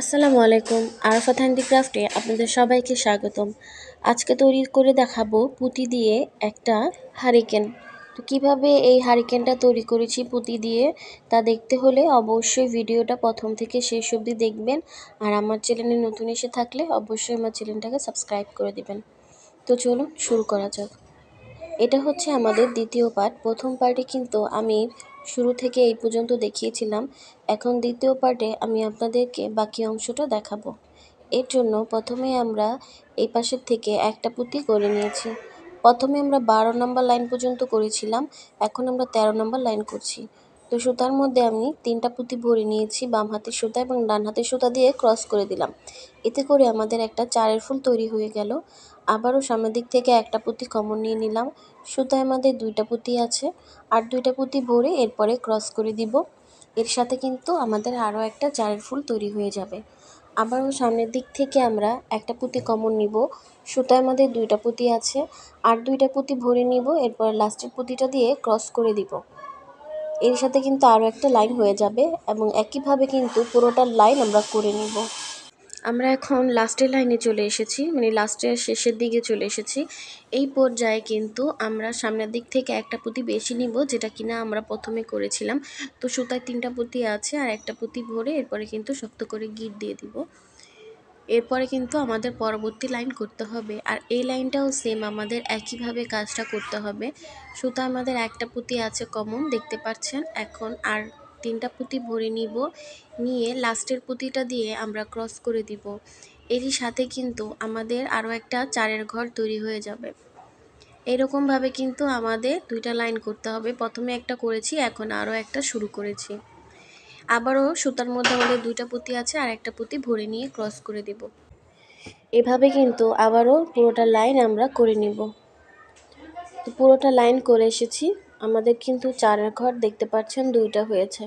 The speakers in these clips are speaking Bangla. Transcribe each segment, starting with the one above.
আসসালামু আলাইকুম আরফাত হ্যান্ডিক্রাফটে আপনাদের সবাইকে স্বাগতম আজকে তৈরি করে দেখাবো পুঁতি দিয়ে একটা হারিকেন তো কীভাবে এই হারিকেনটা তৈরি করেছি পুঁতি দিয়ে তা দেখতে হলে অবশ্যই ভিডিওটা প্রথম থেকে শেষ অবধি দেখবেন আর আমার চ্যানেলে নতুন এসে থাকলে অবশ্যই আমার চ্যানেলটাকে সাবস্ক্রাইব করে দেবেন তো চলুন শুরু করা যাক এটা হচ্ছে আমাদের দ্বিতীয় পার্ট প্রথম পার্টে কিন্তু আমি শুরু থেকে এই পর্যন্ত দেখিয়েছিলাম এখন দ্বিতীয় পার্টে আমি আপনাদেরকে বাকি অংশটা দেখাবো এর জন্য প্রথমে আমরা এই পাশের থেকে একটা পুঁতি করে নিয়েছি প্রথমে আমরা বারো নম্বর লাইন পর্যন্ত করেছিলাম এখন আমরা ১৩ নম্বর লাইন করছি তো সুতার মধ্যে আমি তিনটা পুঁতি ভরে নিয়েছি বাম হাতের সুতা এবং ডান হাতের সুতা দিয়ে ক্রস করে দিলাম এতে করে আমাদের একটা চারের ফুল তৈরি হয়ে গেল আবারও সামনের দিক থেকে একটা পুঁতি কমন নিয়ে নিলাম সুতায় আমাদের দুইটা পুঁতি আছে আর দুইটা পুঁতি ভরে এরপরে ক্রস করে দিব এর সাথে কিন্তু আমাদের আরও একটা চারের ফুল তৈরি হয়ে যাবে আবারও সামনের দিক থেকে আমরা একটা পুঁতি কমন নিব সুতায় আমাদের দুইটা পুঁতি আছে আর দুইটা পুঁতি ভরে নিব এরপর লাস্টের পুঁতিটা দিয়ে ক্রস করে দিব এর সাথে কিন্তু আরও একটা লাইন হয়ে যাবে এবং একইভাবে কিন্তু পুরোটা লাইন আমরা করে নিব আমরা এখন লাস্টের লাইনে চলে এসেছি মানে লাস্টের শেষের দিকে চলে এসেছি এই পর্যায়ে কিন্তু আমরা সামনের দিক থেকে একটা পুঁতি বেশি নিব যেটা কিনা আমরা প্রথমে করেছিলাম তো সুতায় তিনটা পুঁতি আছে আর একটা পুঁতি ভরে এরপরে কিন্তু শক্ত করে গিট দিয়ে দিব এরপরে কিন্তু আমাদের পরবর্তী লাইন করতে হবে আর এই লাইনটাও সেম আমাদের একইভাবে কাজটা করতে হবে সুতা আমাদের একটা পুঁতি আছে কমন দেখতে পাচ্ছেন এখন আর তিনটা পুঁতি ভরে নিব নিয়ে লাস্টের পুঁতিটা দিয়ে আমরা ক্রস করে দিব এরই সাথে কিন্তু আমাদের আরও একটা চারের ঘর তৈরি হয়ে যাবে এরকমভাবে কিন্তু আমাদের দুইটা লাইন করতে হবে প্রথমে একটা করেছি এখন আরও একটা শুরু করেছি আবারও সুতার মধ্যে আমাদের দুইটা পুঁতি আছে আর একটা পুঁতি ভরে নিয়ে ক্রস করে দেব এভাবে কিন্তু আবারও পুরোটা লাইন আমরা করে নিব তো পুরোটা লাইন করে এসেছি আমাদের কিন্তু চার ঘর দেখতে পাচ্ছেন দুইটা হয়েছে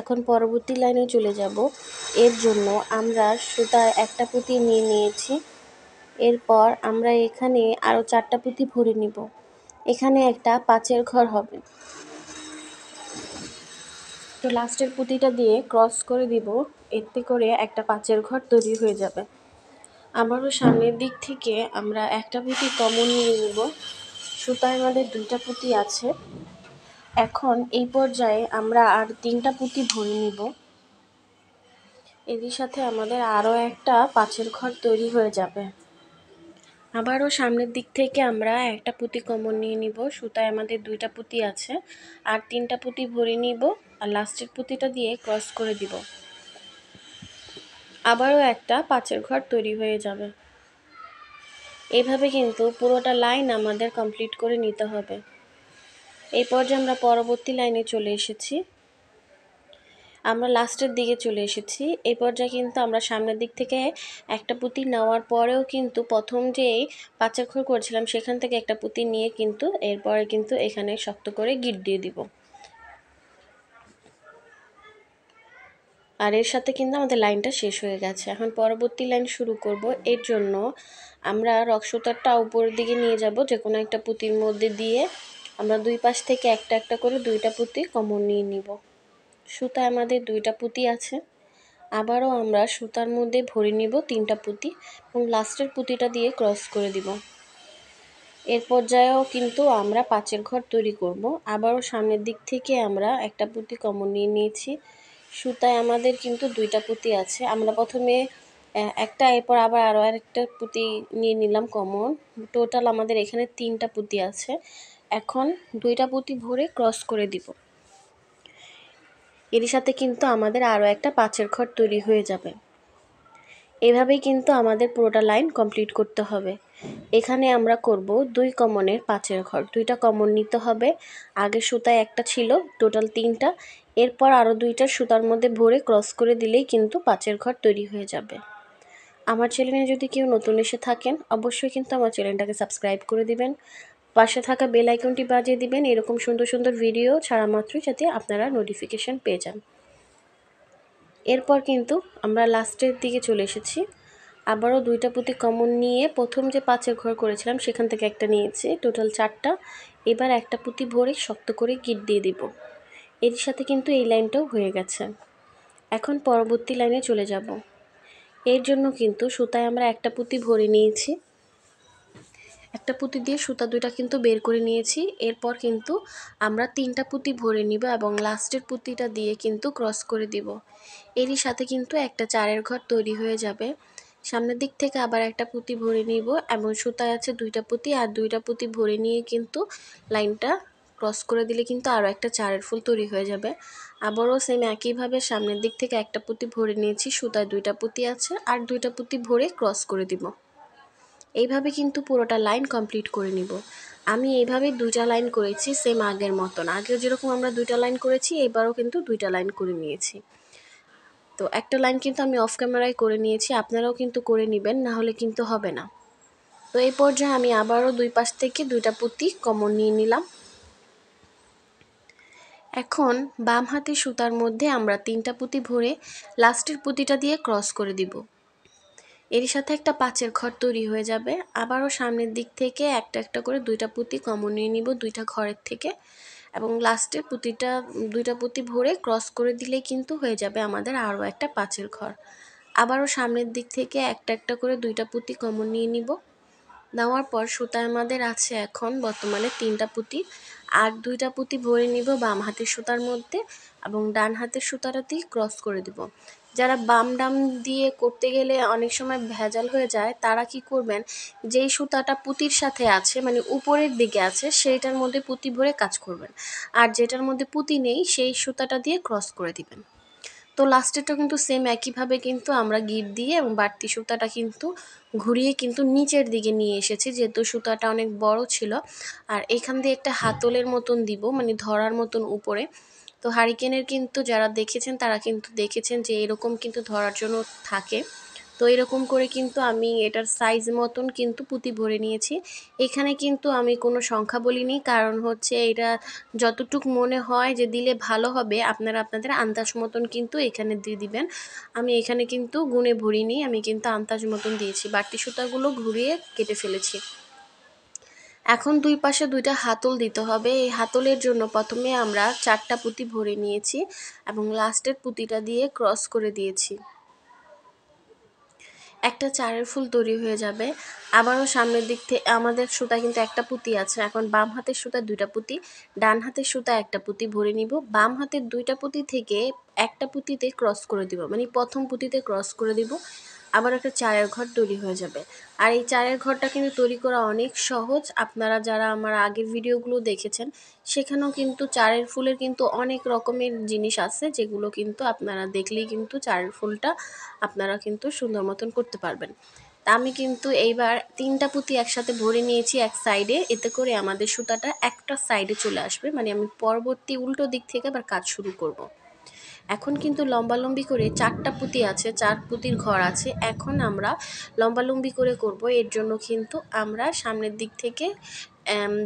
এখন পরবর্তী লাইনে চলে যাব এর জন্য আমরা সুতা একটা পুঁতি নিয়ে নিয়েছি এরপর আমরা এখানে আরও চারটা পুঁতি ভরে নিব এখানে একটা পাঁচের ঘর হবে তো লাস্টের পুঁতিটা দিয়ে ক্রস করে দিব এতে করে একটা পাঁচের ঘর তৈরি হয়ে যাবে আবারও সামনের দিক থেকে আমরা একটা পুঁতি কমন নিয়ে নেব সুতায় আমাদের দুইটা পুঁতি আছে এখন এই পর্যায়ে আমরা আর তিনটা পুঁতি ভরে নিব এরই সাথে আমাদের আরও একটা পাঁচের ঘর তৈরি হয়ে যাবে আবারও সামনের দিক থেকে আমরা একটা পুঁতি কমন নিয়ে নিব সুতায় আমাদের দুইটা পুঁতি আছে আর তিনটা পুঁতি ভরে নিব আর লাস্টের পুঁতিটা দিয়ে ক্রস করে দিব আবারও একটা পাঁচের ঘর তৈরি হয়ে যাবে এইভাবে কিন্তু পুরোটা লাইন আমাদের কমপ্লিট করে নিতে হবে এই পর্যায়ে আমরা পরবর্তী লাইনে চলে এসেছি আমরা লাস্টের দিকে চলে এসেছি এই পর্যায়ে কিন্তু আমরা সামনের দিক থেকে একটা পুঁতি নেওয়ার পরেও কিন্তু প্রথম যে পাচাক্ষর করেছিলাম সেখান থেকে একটা পুঁতি নিয়ে কিন্তু এরপরে কিন্তু এখানে শক্ত করে গিট দিয়ে দিব আর এর সাথে কিন্তু আমাদের লাইনটা শেষ হয়ে গেছে এখন পরবর্তী লাইন শুরু করব এর জন্য আমরা রক্সতারটা উপরের দিকে নিয়ে যাব যে কোনো একটা পুঁতির মধ্যে দিয়ে আমরা দুই পাশ থেকে একটা একটা করে দুইটা পুঁতি কমন নিয়ে নিব সুতা আমাদের দুইটা পুঁতি আছে আবারও আমরা সুতার মধ্যে ভরে নিব তিনটা পুঁতি এবং লাস্টের পুঁতিটা দিয়ে ক্রস করে দিব এর পর্যায়েও কিন্তু আমরা পাঁচের ঘর তৈরি করব আবারও সামনের দিক থেকে আমরা একটা পুঁতি কমন নিয়ে নিয়েছি সুতায় আমাদের কিন্তু দুইটা পুঁতি আছে আমরা প্রথমে একটা এরপর আবার আরও আরেকটা পুঁতি নিয়ে নিলাম কমন টোটাল আমাদের এখানে তিনটা পুঁতি আছে এখন দুইটা পুঁতি ভরে ক্রস করে দিব এর সাথে কিন্তু আমাদের আরও একটা পাঁচের ঘর তৈরি হয়ে যাবে এভাবেই কিন্তু আমাদের পুরোটা লাইন কমপ্লিট করতে হবে এখানে আমরা করব দুই কমনের পাঁচের ঘর দুইটা কমন নিতে হবে আগে সুতায় একটা ছিল টোটাল তিনটা এরপর আরও দুইটা সুতার মধ্যে ভরে ক্রস করে দিলেই কিন্তু পাঁচের ঘর তৈরি হয়ে যাবে আমার চ্যানেলে যদি কেউ নতুন এসে থাকেন অবশ্যই কিন্তু আমার চ্যানেলটাকে সাবস্ক্রাইব করে দিবেন পাশে থাকা বেল আইকনটি বাজিয়ে দিবেন এরকম সুন্দর সুন্দর ভিডিও ছাড়া মাত্রই যাতে আপনারা নোটিফিকেশান পেয়ে যান এরপর কিন্তু আমরা লাস্টের দিকে চলে এসেছি আবারও দুইটা পুঁতি কমন নিয়ে প্রথম যে পাঁচের ঘর করেছিলাম সেখান থেকে একটা নিয়েছি টোটাল চারটা এবার একটা পুঁতি ভরে শক্ত করে গিট দিয়ে দিব এর সাথে কিন্তু এই লাইনটাও হয়ে গেছে এখন পরবর্তী লাইনে চলে যাব এর জন্য কিন্তু সুতায় আমরা একটা পুঁতি ভরে নিয়েছি একটা পুঁতি দিয়ে সুতা দুইটা কিন্তু বের করে নিয়েছি এরপর কিন্তু আমরা তিনটা পুঁতি ভরে নিব এবং লাস্টের পুঁতিটা দিয়ে কিন্তু ক্রস করে দিব এরই সাথে কিন্তু একটা চারের ঘর তৈরি হয়ে যাবে সামনের দিক থেকে আবার একটা পুঁতি ভরে নিব এবং সুতায় আছে দুইটা পুঁতি আর দুইটা পুঁতি ভরে নিয়ে কিন্তু লাইনটা ক্রস করে দিলে কিন্তু আরও একটা চারের ফুল তৈরি হয়ে যাবে আবারও সেম একইভাবে সামনের দিক থেকে একটা পুঁতি ভরে নিয়েছি সুতায় দুইটা পুঁতি আছে আর দুইটা পুঁতি ভরে ক্রস করে দিব এইভাবে কিন্তু পুরোটা লাইন কমপ্লিট করে নিব আমি এইভাবে দুইটা লাইন করেছি সেম আগের মতন আগেও যেরকম আমরা দুইটা লাইন করেছি এবারও কিন্তু দুইটা লাইন করে নিয়েছি তো একটা লাইন কিন্তু আমি অফ ক্যামেরায় করে নিয়েছি আপনারাও কিন্তু করে নেবেন না হলে কিন্তু হবে না তো এই পর্যায়ে আমি আবারও দুই পাশ থেকে দুইটা পুঁতি কমন নিয়ে নিলাম এখন বাম হাতে সুতার মধ্যে আমরা তিনটা পুঁতি ভরে লাস্টের পুঁতিটা দিয়ে ক্রস করে দিব এর সাথে একটা পাঁচের ঘর তৈরি হয়ে যাবে আবারও সামনের দিক থেকে একটা একটা করে দুইটা পুঁতি কমন নিয়ে নিব দুইটা ঘরের থেকে এবং লাস্টের পুঁতিটা দুইটা পুঁতি ভরে ক্রস করে দিলে কিন্তু হয়ে যাবে আমাদের আরও একটা পাঁচের ঘর আবারও সামনের দিক থেকে একটা একটা করে দুইটা পুঁতি কমন নিয়ে নিব নেওয়ার পর সুতা আমাদের আছে এখন বর্তমানে তিনটা পুঁতি আর দুইটা পুঁতি ভরে নিব বাম হাতের সুতার মধ্যে এবং ডান হাতের সুতাটাতেই ক্রস করে দিব যারা বাম ডাম দিয়ে করতে গেলে অনেক সময় ভেজাল হয়ে যায় তারা কি করবেন যেই সুতাটা পুঁতির সাথে আছে মানে উপরের দিকে আছে সেইটার মধ্যে পুঁতি ভরে কাজ করবেন আর যেটার মধ্যে পুঁতি নেই সেই সুতাটা দিয়ে ক্রস করে দিবেন তো লাস্টেরটা কিন্তু সেম একইভাবে কিন্তু আমরা গিট দিয়ে এবং বাড়তি সুতাটা কিন্তু ঘুরিয়ে কিন্তু নিচের দিকে নিয়ে এসেছি যেহেতু সুতাটা অনেক বড় ছিল আর এখান দিয়ে একটা হাতলের মতন দিব মানে ধরার মতন উপরে তো হারিকেনের কিন্তু যারা দেখেছেন তারা কিন্তু দেখেছেন যে এরকম কিন্তু ধরার জন্য থাকে তো এরকম করে কিন্তু আমি এটার সাইজ মতন কিন্তু পুঁতি ভরে নিয়েছি এখানে কিন্তু আমি কোনো সংখ্যা বলিনি কারণ হচ্ছে এটা যতটুক মনে হয় যে দিলে ভালো হবে আপনারা আপনাদের আন্দাজ মতন কিন্তু এখানে দিয়ে দিবেন আমি এখানে কিন্তু গুণে ভরিনি আমি কিন্তু আন্দাজ মতন দিয়েছি বাড়তি সুতাগুলো ঘুরিয়ে কেটে ফেলেছি এখন দুই পাশে দুইটা হাতল দিতে হবে এই হাতলের জন্য প্রথমে আমরা চারটা পুঁতি ভরে নিয়েছি এবং লাস্টের পুঁতিটা দিয়ে ক্রস করে দিয়েছি একটা চারের ফুল তৈরি হয়ে যাবে আবারও সামনের দিক থেকে আমাদের সুতা কিন্তু একটা পুঁতি আছে এখন বাম হাতের সুতা দুইটা পুঁতি ডান হাতের সুতা একটা পুঁতি ভরে নিব বাম হাতের দুইটা পুঁতি থেকে একটা পুঁতিতে ক্রস করে দিব মানে প্রথম পুঁতিতে ক্রস করে দিব আবার একটা চায়ের ঘর তৈরি হয়ে যাবে আর এই চায়ের ঘরটা কিন্তু তৈরি করা অনেক সহজ আপনারা যারা আমার আগের ভিডিওগুলো দেখেছেন সেখানেও কিন্তু চারের ফুলের কিন্তু অনেক রকমের জিনিস আছে যেগুলো কিন্তু আপনারা দেখলেই কিন্তু চারের ফুলটা আপনারা কিন্তু সুন্দর মতন করতে পারবেন তা আমি কিন্তু এইবার তিনটা পুঁতি একসাথে ভরে নিয়েছি এক সাইডে এতে করে আমাদের সুতাটা একটা সাইডে চলে আসবে মানে আমি পরবর্তী উল্টো দিক থেকে আবার কাজ শুরু করব। এখন কিন্তু লম্বালম্বি করে চারটা পুঁতি আছে চার পুঁতির ঘর আছে এখন আমরা লম্বালম্বি করে করব এর জন্য কিন্তু আমরা সামনের দিক থেকে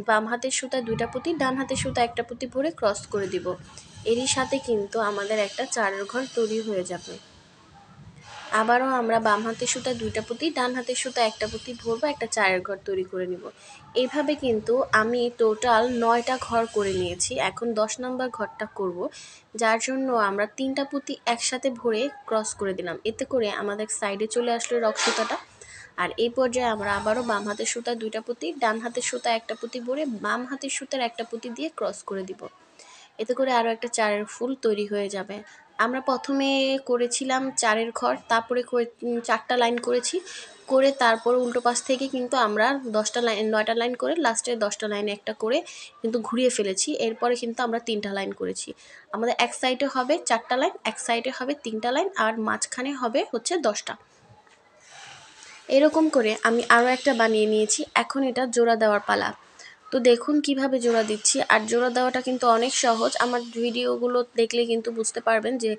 বাম হাতের সুতা দুইটা পুঁতি ডান হাতের সুতা একটা পুঁতি পরে ক্রস করে দিব এরই সাথে কিন্তু আমাদের একটা চারের ঘর তৈরি হয়ে যাবে আবারও আমরা বাম হাতের সুতা দুইটা পুঁতি ডান হাতের সুতা একটা পুঁতি ভরবো একটা চায়ের ঘর তৈরি করে নিব এইভাবে কিন্তু আমি টোটাল নয়টা ঘর করে নিয়েছি এখন দশ নম্বর ঘরটা করব যার জন্য আমরা তিনটা পুঁতি একসাথে ভরে ক্রস করে দিলাম এতে করে আমাদের সাইডে চলে আসলো রক সুতাটা আর এই পর্যায়ে আমরা আবারও বাম হাতের সুতা দুইটা পুঁতি ডান হাতের সুতা একটা পুঁতি ভরে বাম হাতের সুতার একটা পুঁতি দিয়ে ক্রস করে দিব এতে করে আরও একটা চারের ফুল তৈরি হয়ে যাবে আমরা প্রথমে করেছিলাম চারের ঘর তারপরে চারটা লাইন করেছি করে তারপর উল্টো পাশ থেকে কিন্তু আমরা দশটা লাইন নয়টা লাইন করে লাস্টে দশটা লাইন একটা করে কিন্তু ঘুরিয়ে ফেলেছি এরপরে কিন্তু আমরা তিনটা লাইন করেছি আমাদের এক সাইডে হবে চারটা লাইন এক সাইডে হবে তিনটা লাইন আর মাঝখানে হবে হচ্ছে দশটা এরকম করে আমি আরও একটা বানিয়ে নিয়েছি এখন এটা জোড়া দেওয়ার পালা তো দেখুন কিভাবে জোড়া দিচ্ছি আর জোড়া দেওয়াটা কিন্তু অনেক সহজ আমার ভিডিওগুলো দেখলে কিন্তু বুঝতে পারবেন যে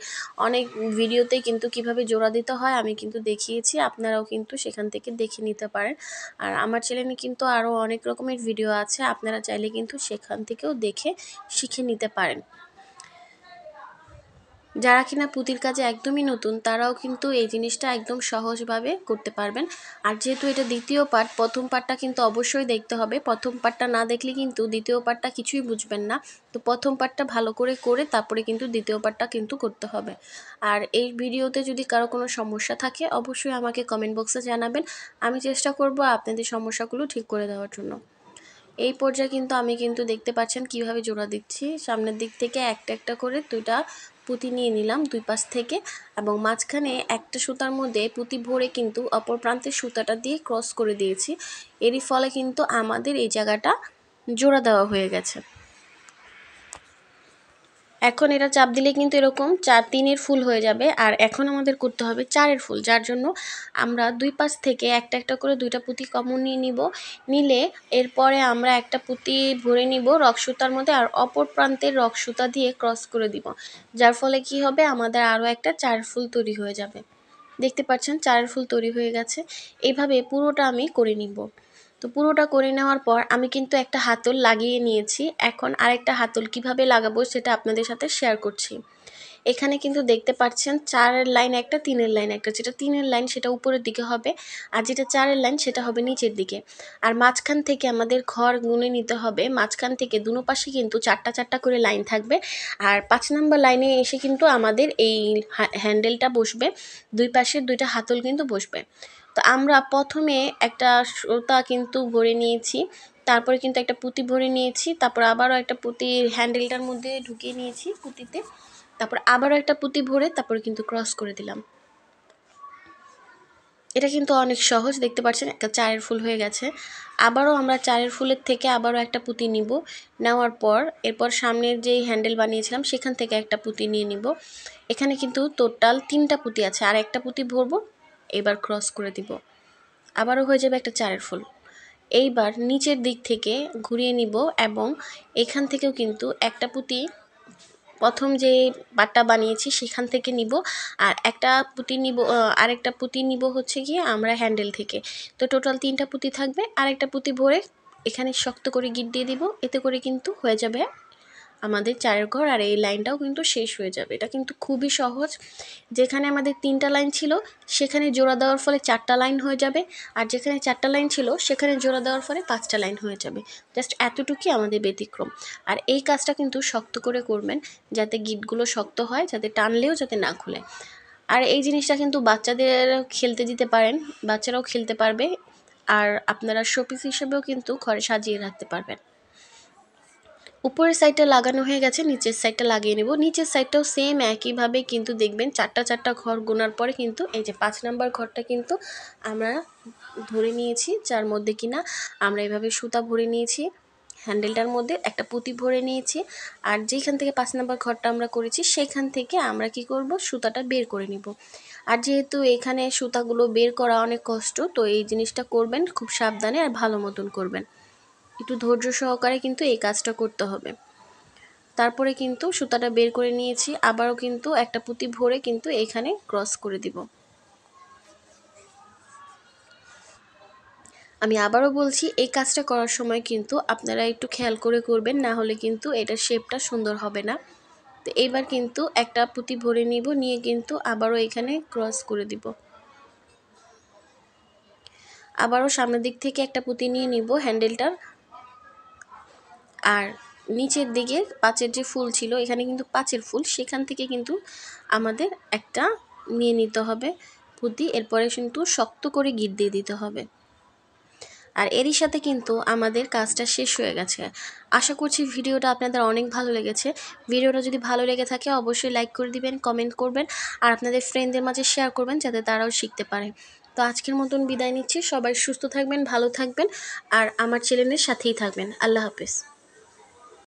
অনেক ভিডিওতে কিন্তু কিভাবে জোড়া দিতে হয় আমি কিন্তু দেখিয়েছি আপনারাও কিন্তু সেখান থেকে দেখে নিতে পারেন আর আমার চ্যানেলে কিন্তু আরও অনেক রকমের ভিডিও আছে আপনারা চাইলে কিন্তু সেখান থেকেও দেখে শিখে নিতে পারেন যারা কিনা পুঁতির কাজে একদমই নতুন তারাও কিন্তু এই জিনিসটা একদম সহজভাবে করতে পারবেন আর যেহেতু এটা দ্বিতীয় পার্ট প্রথম পার্টটা কিন্তু অবশ্যই দেখতে হবে প্রথম পার্টটা না দেখলে কিন্তু দ্বিতীয় পার্টটা কিছুই বুঝবেন না তো প্রথম পার্টটা ভালো করে করে তারপরে কিন্তু দ্বিতীয় পার্টটা কিন্তু করতে হবে আর এই ভিডিওতে যদি কারো কোনো সমস্যা থাকে অবশ্যই আমাকে কমেন্ট বক্সে জানাবেন আমি চেষ্টা করব আপনাদের সমস্যাগুলো ঠিক করে দেওয়ার জন্য এই পর্যায়ে কিন্তু আমি কিন্তু দেখতে পাচ্ছেন কিভাবে জোড়া দিচ্ছি সামনের দিক থেকে একটা একটা করে দুইটা পুঁতি নিয়ে নিলাম দুই পাশ থেকে এবং মাঝখানে একটা সুতার মধ্যে পুঁতি ভরে কিন্তু অপর প্রান্তের সুতাটা দিয়ে ক্রস করে দিয়েছি এরই ফলে কিন্তু আমাদের এই জায়গাটা জোড়া দেওয়া হয়ে গেছে এখন এটা চাপ দিলে কিন্তু এরকম চার তিনের ফুল হয়ে যাবে আর এখন আমাদের করতে হবে চারের ফুল যার জন্য আমরা দুই পাশ থেকে একটা একটা করে দুইটা পুঁতি কমন নিয়ে নিব নিলে এরপরে আমরা একটা পুঁতি ভরে নিব রক্সুতার মধ্যে আর অপর প্রান্তের রক্সুতা দিয়ে ক্রস করে দিব যার ফলে কি হবে আমাদের আরও একটা চার ফুল তৈরি হয়ে যাবে দেখতে পাচ্ছেন চারের ফুল তৈরি হয়ে গেছে এইভাবে পুরোটা আমি করে নিব তো পুরোটা করে নেওয়ার পর আমি কিন্তু একটা হাতল লাগিয়ে নিয়েছি এখন আরেকটা হাতল কিভাবে লাগাবো সেটা আপনাদের সাথে শেয়ার করছি এখানে কিন্তু দেখতে পাচ্ছেন চারের লাইন একটা তিনের লাইন একটা যেটা তিনের লাইন সেটা উপরের দিকে হবে আর যেটা চারের লাইন সেটা হবে নিচের দিকে আর মাঝখান থেকে আমাদের ঘর গুনে নিতে হবে মাঝখান থেকে দুনো পাশে কিন্তু চারটা চারটা করে লাইন থাকবে আর পাঁচ নম্বর লাইনে এসে কিন্তু আমাদের এই হ্যান্ডেলটা বসবে দুই পাশের দুইটা হাতল কিন্তু বসবে তো আমরা প্রথমে একটা সুতা কিন্তু ভরে নিয়েছি তারপরে কিন্তু একটা পুঁতি ভরে নিয়েছি তারপর আবারও একটা পুঁতি হ্যান্ডেলটার মধ্যে ঢুকিয়ে নিয়েছি পুঁতিতে তারপর আবারও একটা পুঁতি ভরে তারপরে কিন্তু ক্রস করে দিলাম এটা কিন্তু অনেক সহজ দেখতে পাচ্ছেন একটা চারের ফুল হয়ে গেছে আবারও আমরা চারের ফুলের থেকে আবারও একটা পুঁতি নিব নেওয়ার পর এরপর সামনের যেই হ্যান্ডেল বানিয়েছিলাম সেখান থেকে একটা পুঁতি নিয়ে নিব এখানে কিন্তু টোটাল তিনটা পুঁতি আছে আর একটা পুঁতি ভরবো এবার ক্রস করে দিব আবারও হয়ে যাবে একটা চারের ফুল এইবার নিচের দিক থেকে ঘুরিয়ে নিব এবং এখান থেকেও কিন্তু একটা পুঁতি প্রথম যে পাটটা বানিয়েছি সেখান থেকে নিব আর একটা পুঁতি নিব আরেকটা পুঁতি নিব হচ্ছে গিয়ে আমরা হ্যান্ডেল থেকে তো টোটাল তিনটা পুঁতি থাকবে আরেকটা পুঁতি ভরে এখানে শক্ত করে গিট দিয়ে দিব এতে করে কিন্তু হয়ে যাবে আমাদের চারের ঘর আর এই লাইনটাও কিন্তু শেষ হয়ে যাবে এটা কিন্তু খুবই সহজ যেখানে আমাদের তিনটা লাইন ছিল সেখানে জোড়া দেওয়ার ফলে চারটা লাইন হয়ে যাবে আর যেখানে চারটা লাইন ছিল সেখানে জোড়া দেওয়ার ফলে পাঁচটা লাইন হয়ে যাবে জাস্ট এতটুকুই আমাদের ব্যতিক্রম আর এই কাজটা কিন্তু শক্ত করে করবেন যাতে গিটগুলো শক্ত হয় যাতে টানলেও যাতে না খুলে আর এই জিনিসটা কিন্তু বাচ্চাদের খেলতে দিতে পারেন বাচ্চারাও খেলতে পারবে আর আপনারা শোপিস হিসেবেও কিন্তু ঘরে সাজিয়ে রাখতে পারবেন উপরের সাইডটা লাগানো হয়ে গেছে নিচের সাইডটা লাগিয়ে নেব নিচের সাইডটাও সেম একইভাবে কিন্তু দেখবেন চারটা চারটা ঘর গোনার পরে কিন্তু এই যে পাঁচ নাম্বার ঘরটা কিন্তু আমরা ধরে নিয়েছি যার মধ্যে কিনা আমরা এভাবে সুতা ভরে নিয়েছি হ্যান্ডেলটার মধ্যে একটা পুঁতি ভরে নিয়েছি আর যেখান থেকে পাঁচ নাম্বার ঘরটা আমরা করেছি সেখান থেকে আমরা কি করব সুতাটা বের করে নিব আর যেহেতু এখানে সুতাগুলো বের করা অনেক কষ্ট তো এই জিনিসটা করবেন খুব সাবধানে আর ভালো মতন করবেন একটু ধৈর্য সহকারে কিন্তু এই কাজটা করতে হবে তারপরে কিন্তু সুতাটা বের করে নিয়েছি আবারও কিন্তু একটা পুঁতি ভরে কিন্তু এখানে ক্রস করে দিব আমি আবারও বলছি এই কাজটা করার সময় কিন্তু আপনারা একটু খেয়াল করে করবেন না হলে কিন্তু এটা শেপটা সুন্দর হবে না তো এইবার কিন্তু একটা পুঁতি ভরে নিব নিয়ে কিন্তু আবারও এখানে ক্রস করে দিব আবারও সামনের দিক থেকে একটা পুঁতি নিয়ে নিব হ্যান্ডেলটার আর নিচের দিকে পাঁচের যে ফুল ছিল এখানে কিন্তু পাঁচের ফুল সেখান থেকে কিন্তু আমাদের একটা নিয়ে নিতে হবে পুঁতি এরপরে কিন্তু শক্ত করে গিট দিয়ে দিতে হবে আর এরই সাথে কিন্তু আমাদের কাজটা শেষ হয়ে গেছে আশা করছি ভিডিওটা আপনাদের অনেক ভালো লেগেছে ভিডিওটা যদি ভালো লেগে থাকে অবশ্যই লাইক করে দিবেন কমেন্ট করবেন আর আপনাদের ফ্রেন্ডদের মাঝে শেয়ার করবেন যাতে তারাও শিখতে পারে তো আজকের মতন বিদায় নিচ্ছি সবাই সুস্থ থাকবেন ভালো থাকবেন আর আমার ছেলেদের সাথেই থাকবেন আল্লাহ হাফেজ